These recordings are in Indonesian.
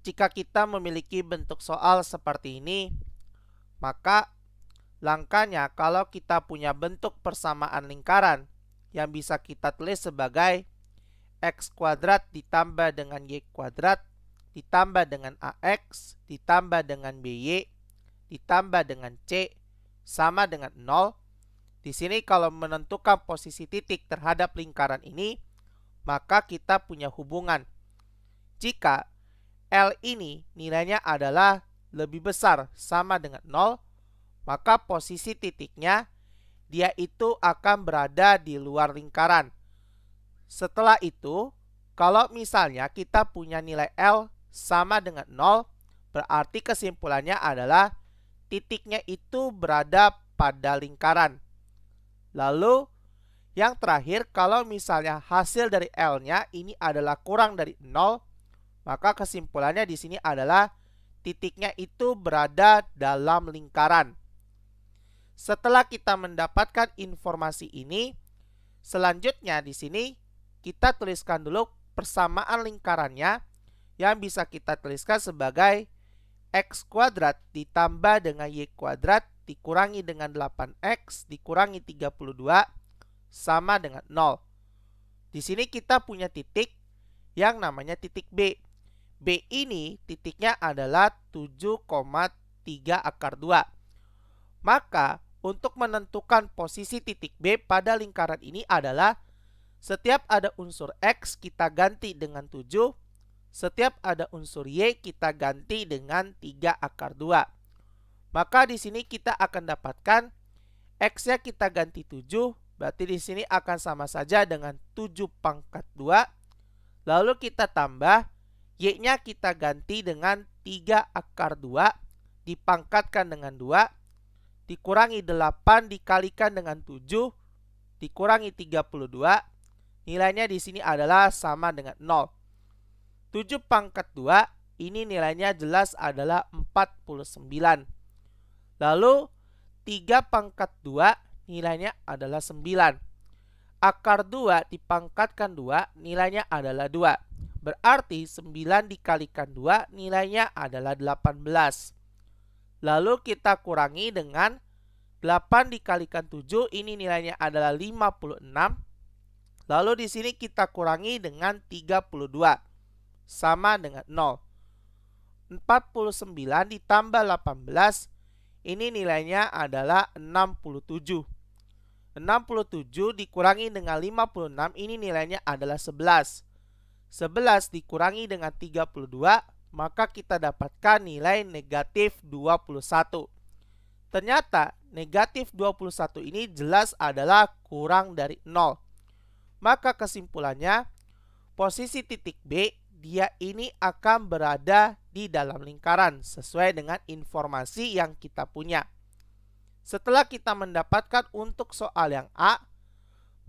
Jika kita memiliki bentuk soal seperti ini, maka langkahnya kalau kita punya bentuk persamaan lingkaran yang bisa kita tulis sebagai x kuadrat ditambah dengan y kuadrat ditambah dengan ax ditambah dengan by ditambah dengan c sama dengan 0. Di sini kalau menentukan posisi titik terhadap lingkaran ini, maka kita punya hubungan. Jika L ini nilainya adalah lebih besar sama dengan 0, maka posisi titiknya dia itu akan berada di luar lingkaran. Setelah itu, kalau misalnya kita punya nilai L sama dengan 0, berarti kesimpulannya adalah titiknya itu berada pada lingkaran. Lalu, yang terakhir, kalau misalnya hasil dari L-nya ini adalah kurang dari 0, maka kesimpulannya di sini adalah titiknya itu berada dalam lingkaran. Setelah kita mendapatkan informasi ini, selanjutnya di sini kita tuliskan dulu persamaan lingkarannya yang bisa kita tuliskan sebagai x kuadrat ditambah dengan y kuadrat dikurangi dengan 8x dikurangi 32 sama dengan 0. Di sini kita punya titik yang namanya titik B. B ini titiknya adalah 7,3 akar 2. Maka untuk menentukan posisi titik B pada lingkaran ini adalah setiap ada unsur X kita ganti dengan 7, setiap ada unsur Y kita ganti dengan 3 akar 2. Maka di sini kita akan dapatkan X-nya kita ganti 7, berarti di sini akan sama saja dengan 7 pangkat 2. Lalu kita tambah Y-nya kita ganti dengan 3 akar 2 dipangkatkan dengan 2 dikurangi 8 dikalikan dengan 7 dikurangi 32 nilainya di sini adalah sama dengan 0. 7 pangkat 2 ini nilainya jelas adalah 49. Lalu 3 pangkat 2 nilainya adalah 9. Akar 2 dipangkatkan 2 nilainya adalah 2. Berarti 9 dikalikan 2 nilainya adalah 18. Lalu kita kurangi dengan 8 dikalikan 7 ini nilainya adalah 56. Lalu di sini kita kurangi dengan 32 sama dengan 0. 49 ditambah 18 ini nilainya adalah 67. 67 dikurangi dengan 56 ini nilainya adalah 11. 11 dikurangi dengan 32, maka kita dapatkan nilai negatif 21. Ternyata negatif 21 ini jelas adalah kurang dari 0. Maka kesimpulannya, posisi titik B dia ini akan berada di dalam lingkaran sesuai dengan informasi yang kita punya. Setelah kita mendapatkan untuk soal yang A,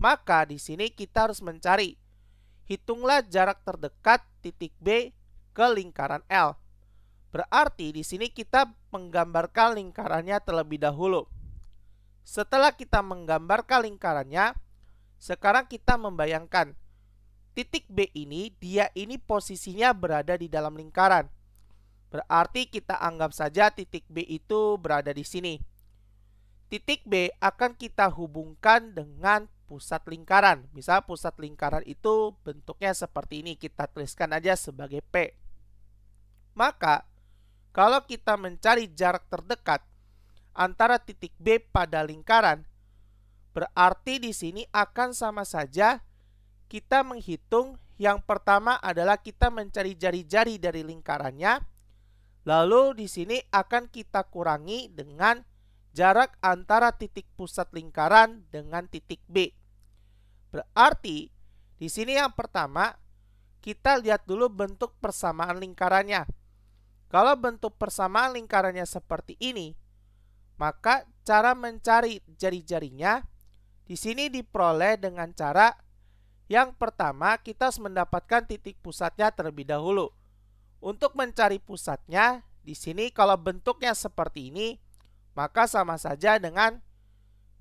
maka di sini kita harus mencari Hitunglah jarak terdekat titik B ke lingkaran L. Berarti di sini kita menggambarkan lingkarannya terlebih dahulu. Setelah kita menggambarkan lingkarannya, sekarang kita membayangkan titik B ini, dia ini posisinya berada di dalam lingkaran. Berarti kita anggap saja titik B itu berada di sini. Titik B akan kita hubungkan dengan pusat lingkaran. Misal pusat lingkaran itu bentuknya seperti ini, kita tuliskan aja sebagai P. Maka, kalau kita mencari jarak terdekat antara titik B pada lingkaran, berarti di sini akan sama saja kita menghitung yang pertama adalah kita mencari jari-jari dari lingkarannya, lalu di sini akan kita kurangi dengan jarak antara titik pusat lingkaran dengan titik B. Berarti di sini yang pertama kita lihat dulu bentuk persamaan lingkarannya. Kalau bentuk persamaan lingkarannya seperti ini, maka cara mencari jari-jarinya di sini diperoleh dengan cara yang pertama kita harus mendapatkan titik pusatnya terlebih dahulu. Untuk mencari pusatnya, di sini kalau bentuknya seperti ini, maka sama saja dengan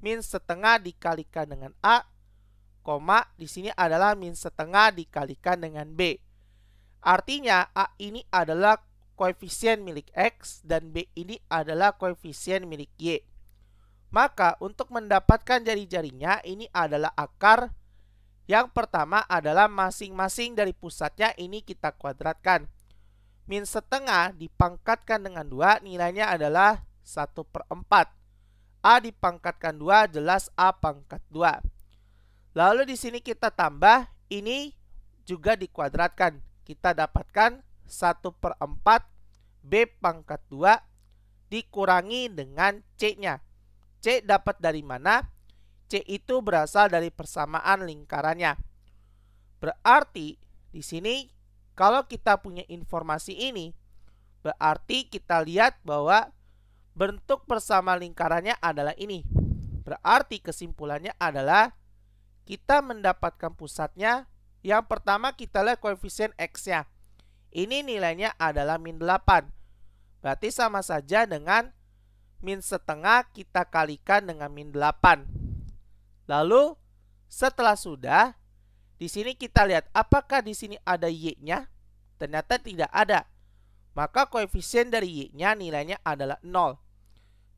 min setengah dikalikan dengan A koma di sini adalah min setengah dikalikan dengan B. Artinya A ini adalah koefisien milik X dan B ini adalah koefisien milik Y. Maka untuk mendapatkan jari-jarinya ini adalah akar yang pertama adalah masing-masing dari pusatnya ini kita kuadratkan. Min setengah dipangkatkan dengan 2 nilainya adalah 1 per 4. A dipangkatkan 2 jelas A pangkat 2. Lalu di sini kita tambah, ini juga dikuadratkan. Kita dapatkan 1 per 4 B pangkat 2 dikurangi dengan C-nya. C dapat dari mana? C itu berasal dari persamaan lingkarannya. Berarti di sini kalau kita punya informasi ini, berarti kita lihat bahwa bentuk persamaan lingkarannya adalah ini. Berarti kesimpulannya adalah kita mendapatkan pusatnya, yang pertama kita lihat koefisien X-nya. Ini nilainya adalah min 8. Berarti sama saja dengan min setengah kita kalikan dengan min 8. Lalu setelah sudah, di sini kita lihat apakah di sini ada y-nya? Ternyata tidak ada. Maka koefisien dari y-nya nilainya adalah 0.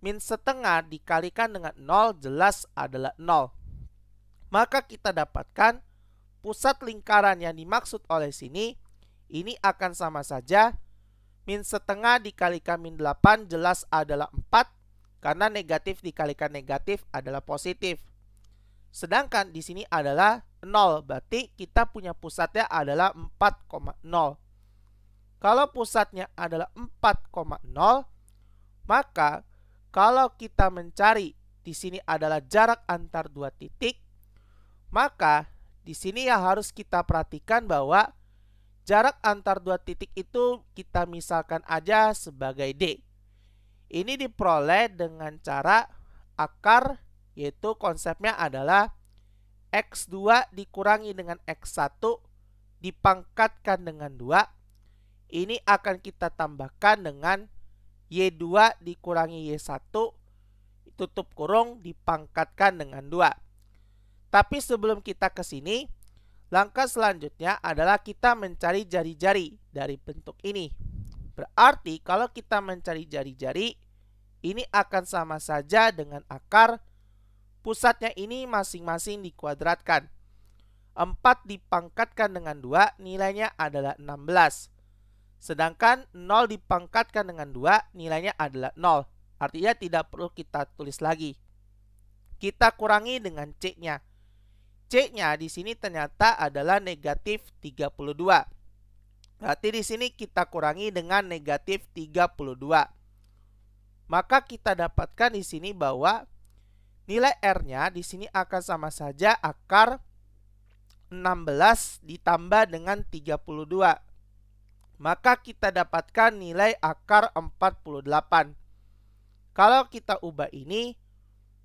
Min setengah dikalikan dengan 0 jelas adalah 0 maka kita dapatkan pusat lingkaran yang dimaksud oleh sini ini akan sama saja min setengah dikalikan min 8 jelas adalah 4 karena negatif dikalikan negatif adalah positif. Sedangkan di sini adalah 0, berarti kita punya pusatnya adalah 4,0. Kalau pusatnya adalah 4,0, maka kalau kita mencari di sini adalah jarak antar dua titik, maka di sini ya harus kita perhatikan bahwa jarak antar dua titik itu kita misalkan aja sebagai D. Ini diperoleh dengan cara akar yaitu konsepnya adalah X2 dikurangi dengan X1 dipangkatkan dengan 2. Ini akan kita tambahkan dengan Y2 dikurangi Y1 tutup kurung dipangkatkan dengan 2. Tapi sebelum kita ke sini, langkah selanjutnya adalah kita mencari jari-jari dari bentuk ini. Berarti kalau kita mencari jari-jari, ini akan sama saja dengan akar. Pusatnya ini masing-masing dikuadratkan. 4 dipangkatkan dengan 2, nilainya adalah 16. Sedangkan 0 dipangkatkan dengan 2, nilainya adalah 0. Artinya tidak perlu kita tulis lagi. Kita kurangi dengan C-nya C-nya di sini ternyata adalah negatif 32. Berarti di sini kita kurangi dengan negatif 32. Maka kita dapatkan di sini bahwa nilai R-nya di sini akan sama saja akar 16 ditambah dengan 32. Maka kita dapatkan nilai akar 48. Kalau kita ubah ini,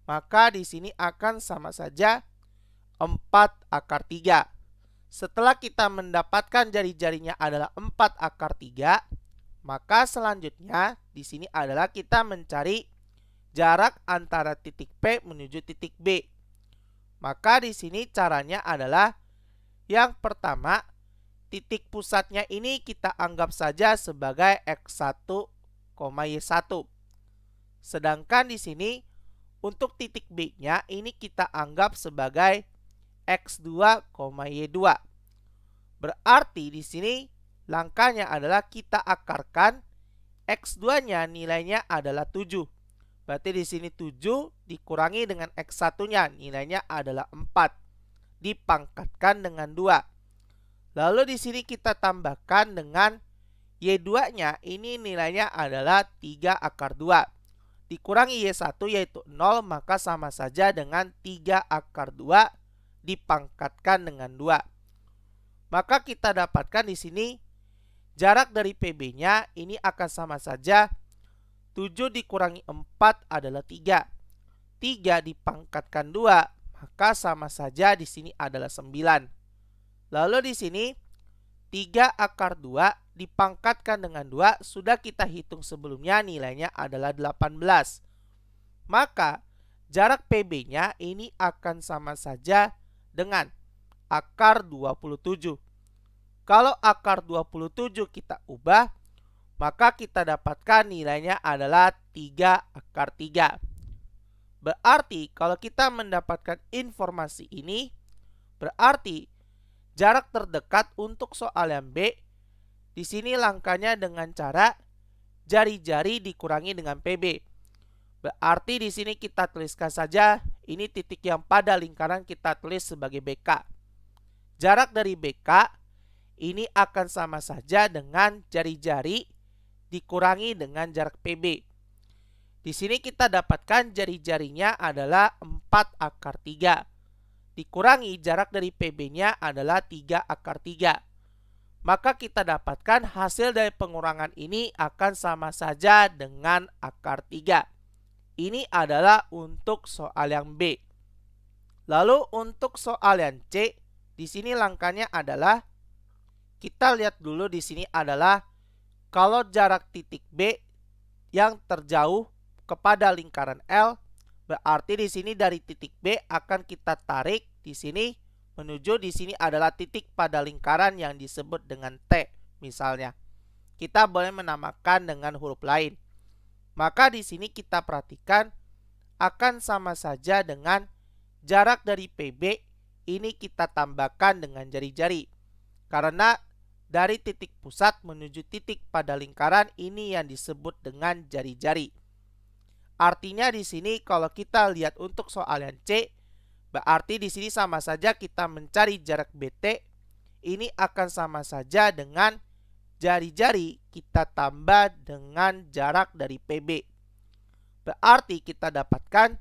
maka di sini akan sama saja 4 akar 3. Setelah kita mendapatkan jari-jarinya adalah 4 akar 3, maka selanjutnya di sini adalah kita mencari jarak antara titik P menuju titik B. Maka di sini caranya adalah yang pertama, titik pusatnya ini kita anggap saja sebagai X1, Y1. Sedangkan di sini untuk titik B-nya ini kita anggap sebagai X2, Y2. Berarti di sini langkahnya adalah kita akarkan X2-nya nilainya adalah 7. Berarti di sini 7 dikurangi dengan X1-nya nilainya adalah 4. Dipangkatkan dengan 2. Lalu di sini kita tambahkan dengan Y2-nya ini nilainya adalah 3 akar 2 dikurangi Y1 yaitu 0 maka sama saja dengan 3 akar 2 dipangkatkan dengan 2. Maka kita dapatkan di sini jarak dari PB-nya ini akan sama saja 7 dikurangi 4 adalah 3. 3 dipangkatkan 2 maka sama saja di sini adalah 9. Lalu di sini 3 akar 2 dipangkatkan dengan 2 sudah kita hitung sebelumnya nilainya adalah 18. Maka jarak PB-nya ini akan sama saja dengan akar 27. Kalau akar 27 kita ubah, maka kita dapatkan nilainya adalah 3 akar 3. Berarti kalau kita mendapatkan informasi ini, berarti jarak terdekat untuk soal yang B, di sini langkahnya dengan cara jari-jari dikurangi dengan PB. Berarti di sini kita tuliskan saja ini titik yang pada lingkaran kita tulis sebagai BK. Jarak dari BK ini akan sama saja dengan jari-jari dikurangi dengan jarak PB. Di sini kita dapatkan jari-jarinya adalah 4 akar 3. Dikurangi jarak dari PB-nya adalah 3 akar 3 maka kita dapatkan hasil dari pengurangan ini akan sama saja dengan akar 3. Ini adalah untuk soal yang B. Lalu untuk soal yang C, di sini langkahnya adalah kita lihat dulu di sini adalah kalau jarak titik B yang terjauh kepada lingkaran L, berarti di sini dari titik B akan kita tarik di sini menuju di sini adalah titik pada lingkaran yang disebut dengan T misalnya. Kita boleh menamakan dengan huruf lain. Maka di sini kita perhatikan akan sama saja dengan jarak dari PB ini kita tambahkan dengan jari-jari. Karena dari titik pusat menuju titik pada lingkaran ini yang disebut dengan jari-jari. Artinya di sini kalau kita lihat untuk soal yang C, berarti di sini sama saja kita mencari jarak BT ini akan sama saja dengan jari-jari kita tambah dengan jarak dari PB. Berarti kita dapatkan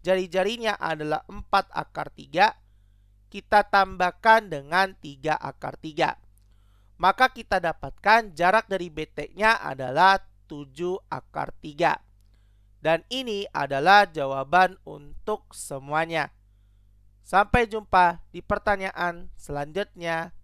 jari-jarinya adalah 4 akar 3, kita tambahkan dengan 3 akar 3. Maka kita dapatkan jarak dari BT-nya adalah 7 akar 3. Dan ini adalah jawaban untuk semuanya. Sampai jumpa di pertanyaan selanjutnya.